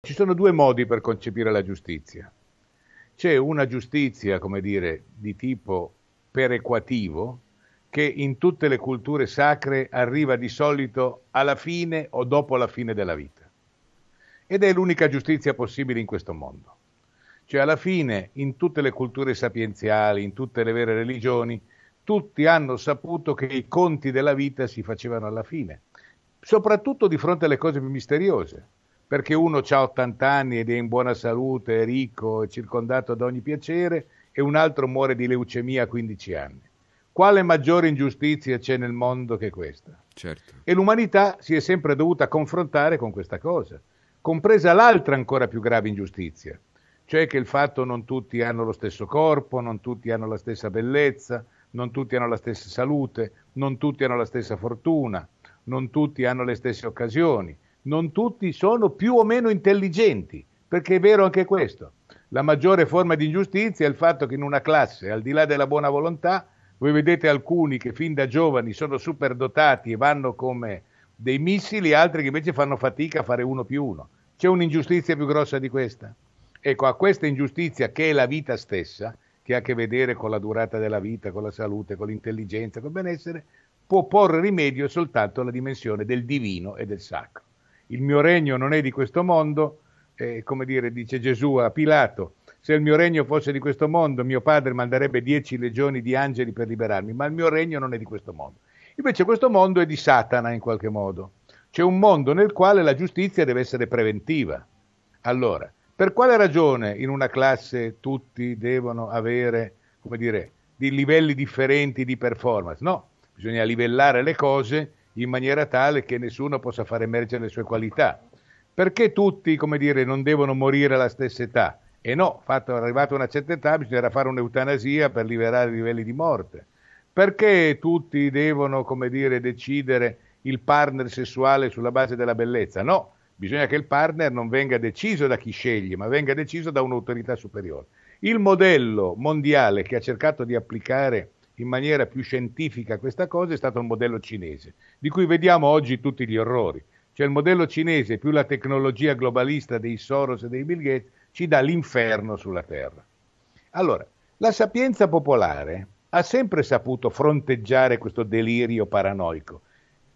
Ci sono due modi per concepire la giustizia. C'è una giustizia, come dire, di tipo perequativo, che in tutte le culture sacre arriva di solito alla fine o dopo la fine della vita. Ed è l'unica giustizia possibile in questo mondo. Cioè alla fine, in tutte le culture sapienziali, in tutte le vere religioni, tutti hanno saputo che i conti della vita si facevano alla fine, soprattutto di fronte alle cose più misteriose perché uno ha 80 anni ed è in buona salute, è ricco, è circondato da ogni piacere e un altro muore di leucemia a 15 anni. Quale maggiore ingiustizia c'è nel mondo che questa? Certo. E l'umanità si è sempre dovuta confrontare con questa cosa, compresa l'altra ancora più grave ingiustizia, cioè che il fatto non tutti hanno lo stesso corpo, non tutti hanno la stessa bellezza, non tutti hanno la stessa salute, non tutti hanno la stessa fortuna, non tutti hanno le stesse occasioni non tutti sono più o meno intelligenti, perché è vero anche questo. La maggiore forma di ingiustizia è il fatto che in una classe, al di là della buona volontà, voi vedete alcuni che fin da giovani sono superdotati e vanno come dei missili, altri che invece fanno fatica a fare uno più uno. C'è un'ingiustizia più grossa di questa? Ecco, a questa ingiustizia che è la vita stessa, che ha a che vedere con la durata della vita, con la salute, con l'intelligenza, con il benessere, può porre rimedio soltanto la dimensione del divino e del sacro il mio regno non è di questo mondo, eh, come dire, dice Gesù a Pilato, se il mio regno fosse di questo mondo, mio padre manderebbe dieci legioni di angeli per liberarmi, ma il mio regno non è di questo mondo. Invece questo mondo è di Satana in qualche modo. C'è un mondo nel quale la giustizia deve essere preventiva. Allora, per quale ragione in una classe tutti devono avere, come dire, di livelli differenti di performance? No, bisogna livellare le cose in maniera tale che nessuno possa far emergere le sue qualità. Perché tutti, come dire, non devono morire alla stessa età? E no, fatto, arrivato a una certa età bisognerà fare un'eutanasia per liberare i livelli di morte. Perché tutti devono, come dire, decidere il partner sessuale sulla base della bellezza? No, bisogna che il partner non venga deciso da chi sceglie, ma venga deciso da un'autorità superiore. Il modello mondiale che ha cercato di applicare in maniera più scientifica questa cosa è stato il modello cinese, di cui vediamo oggi tutti gli orrori. Cioè il modello cinese più la tecnologia globalista dei Soros e dei Bill Gates ci dà l'inferno sulla Terra. Allora, la sapienza popolare ha sempre saputo fronteggiare questo delirio paranoico,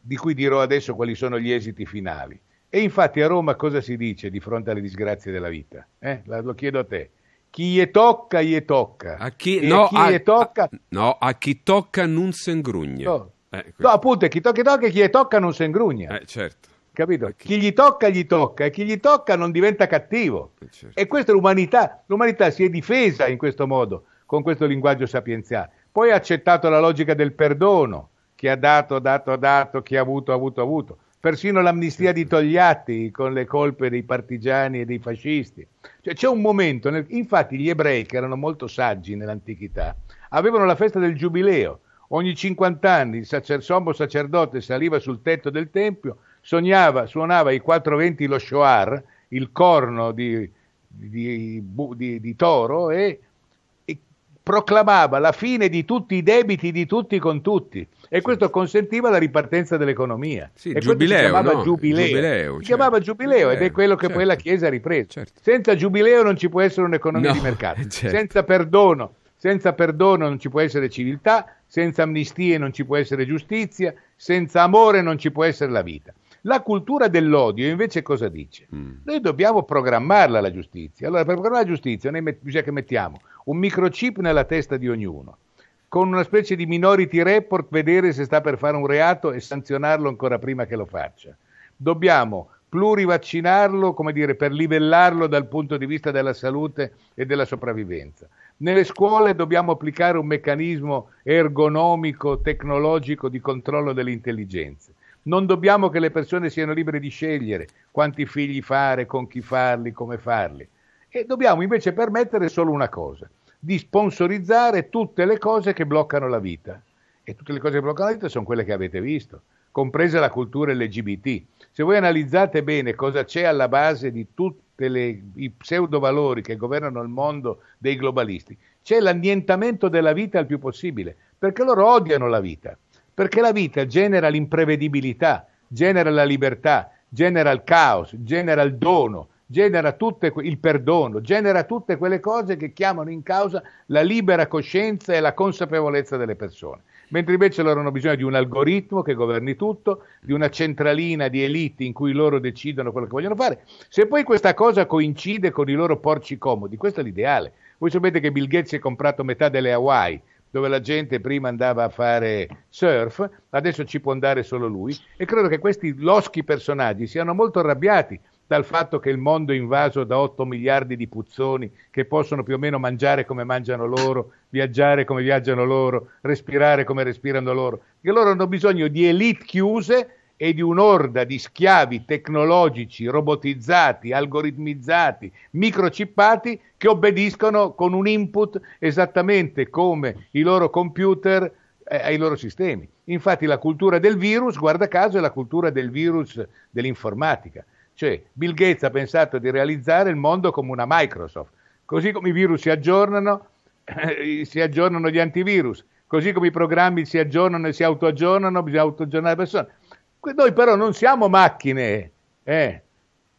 di cui dirò adesso quali sono gli esiti finali. E infatti a Roma cosa si dice di fronte alle disgrazie della vita? Eh? Lo chiedo a te. Chi gli tocca, gli tocca. A chi, e no, chi a, tocca... A, no, a chi tocca non si ingrugna. No. Eh, no. appunto, chi tocca, tocca, chi gli tocca non si ingrugna. Eh, certo. Capito? Chi... chi... gli tocca, gli tocca. E chi gli tocca non diventa cattivo. Eh, certo. E questa è l'umanità. L'umanità si è difesa in questo modo, con questo linguaggio sapienziale. Poi ha accettato la logica del perdono. Chi ha dato, dato, dato, chi ha avuto, avuto, avuto persino l'amnistia di Togliatti con le colpe dei partigiani e dei fascisti. Cioè, c'è un momento, nel... infatti gli ebrei che erano molto saggi nell'antichità, avevano la festa del giubileo, ogni 50 anni il sacer, sommo sacerdote saliva sul tetto del tempio, sognava, suonava ai quattro venti lo shoar, il corno di, di, di, di toro e proclamava la fine di tutti i debiti di tutti con tutti e questo consentiva la ripartenza dell'economia. Sì, e giubileo, si chiamava no? giubileo. giubileo si chiamava giubileo, certo. giubileo ed è quello che certo. poi la certo. Chiesa ha ripreso. Certo. Senza giubileo non ci può essere un'economia no, di mercato, certo. senza perdono, senza perdono non ci può essere civiltà, senza amnistie non ci può essere giustizia, senza amore non ci può essere la vita. La cultura dell'odio invece cosa dice? Mm. Noi dobbiamo programmarla la giustizia. Allora, per programmare la giustizia noi met- bisogna che mettiamo un microchip nella testa di ognuno, con una specie di minority report, vedere se sta per fare un reato e sanzionarlo ancora prima che lo faccia. Dobbiamo plurivaccinarlo, come dire, per livellarlo dal punto di vista della salute e della sopravvivenza. Nelle scuole dobbiamo applicare un meccanismo ergonomico, tecnologico di controllo delle intelligenze. Non dobbiamo che le persone siano libere di scegliere quanti figli fare, con chi farli, come farli. E dobbiamo invece permettere solo una cosa, di sponsorizzare tutte le cose che bloccano la vita. E tutte le cose che bloccano la vita sono quelle che avete visto, compresa la cultura LGBT. Se voi analizzate bene cosa c'è alla base di tutti i pseudovalori che governano il mondo dei globalisti, c'è l'annientamento della vita il più possibile, perché loro odiano la vita perché la vita genera l'imprevedibilità, genera la libertà, genera il caos, genera il dono, genera tutte, il perdono, genera tutte quelle cose che chiamano in causa la libera coscienza e la consapevolezza delle persone. Mentre invece loro hanno bisogno di un algoritmo che governi tutto, di una centralina di elite in cui loro decidono quello che vogliono fare. Se poi questa cosa coincide con i loro porci comodi, questo è l'ideale. Voi sapete che Bill Gates si è comprato metà delle Hawaii, dove la gente prima andava a fare surf, adesso ci può andare solo lui e credo che questi loschi personaggi siano molto arrabbiati dal fatto che il mondo è invaso da 8 miliardi di puzzoni che possono più o meno mangiare come mangiano loro, viaggiare come viaggiano loro, respirare come respirano loro, che loro hanno bisogno di elite chiuse e di un'orda di schiavi tecnologici, robotizzati, algoritmizzati, microchippati che obbediscono con un input esattamente come i loro computer eh, ai loro sistemi. Infatti la cultura del virus, guarda caso, è la cultura del virus dell'informatica. Cioè Bill Gates ha pensato di realizzare il mondo come una Microsoft. Così come i virus si aggiornano, eh, si aggiornano gli antivirus. Così come i programmi si aggiornano e si autoaggiornano, bisogna autoaggiornare le persone noi però non siamo macchine, eh.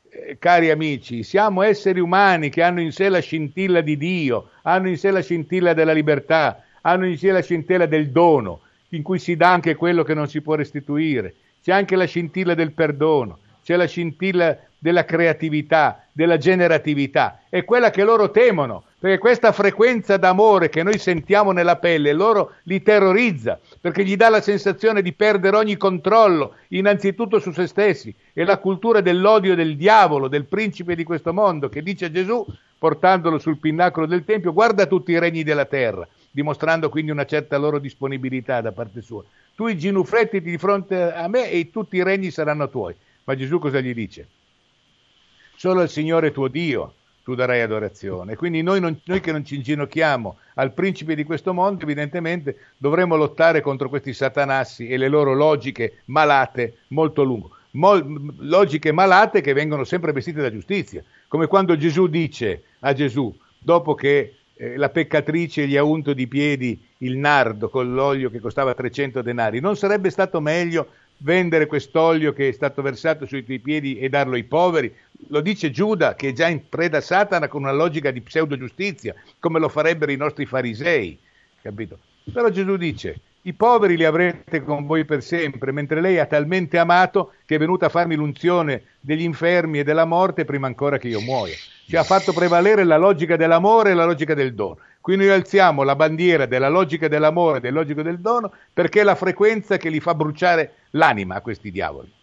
eh, cari amici, siamo esseri umani che hanno in sé la scintilla di Dio, hanno in sé la scintilla della libertà, hanno in sé la scintilla del dono, in cui si dà anche quello che non si può restituire. C'è anche la scintilla del perdono, c'è la scintilla della creatività, della generatività. È quella che loro temono, perché questa frequenza d'amore che noi sentiamo nella pelle loro li terrorizza, perché gli dà la sensazione di perdere ogni controllo, innanzitutto su se stessi, e la cultura dell'odio del diavolo, del principe di questo mondo, che dice a Gesù, portandolo sul pinnacolo del Tempio, guarda tutti i regni della terra, dimostrando quindi una certa loro disponibilità da parte sua. Tu i ginufletti di fronte a me e tutti i regni saranno tuoi. Ma Gesù cosa gli dice? Solo il Signore tuo Dio tu darai adorazione. Quindi noi, non, noi, che non ci inginocchiamo al principe di questo mondo, evidentemente dovremo lottare contro questi satanassi e le loro logiche malate molto lungo. Mol, logiche malate che vengono sempre vestite da giustizia, come quando Gesù dice a Gesù, dopo che eh, la peccatrice gli ha unto di piedi il nardo con l'olio che costava 300 denari, non sarebbe stato meglio vendere quest'olio che è stato versato sui tuoi piedi e darlo ai poveri? lo dice Giuda che è già in preda a Satana con una logica di pseudo-giustizia, come lo farebbero i nostri farisei, capito? Però Gesù dice, i poveri li avrete con voi per sempre, mentre lei ha talmente amato che è venuta a farmi l'unzione degli infermi e della morte prima ancora che io muoia. Ci cioè, ha fatto prevalere la logica dell'amore e la logica del dono. Qui noi alziamo la bandiera della logica dell'amore e della logica del dono perché è la frequenza che li fa bruciare l'anima a questi diavoli.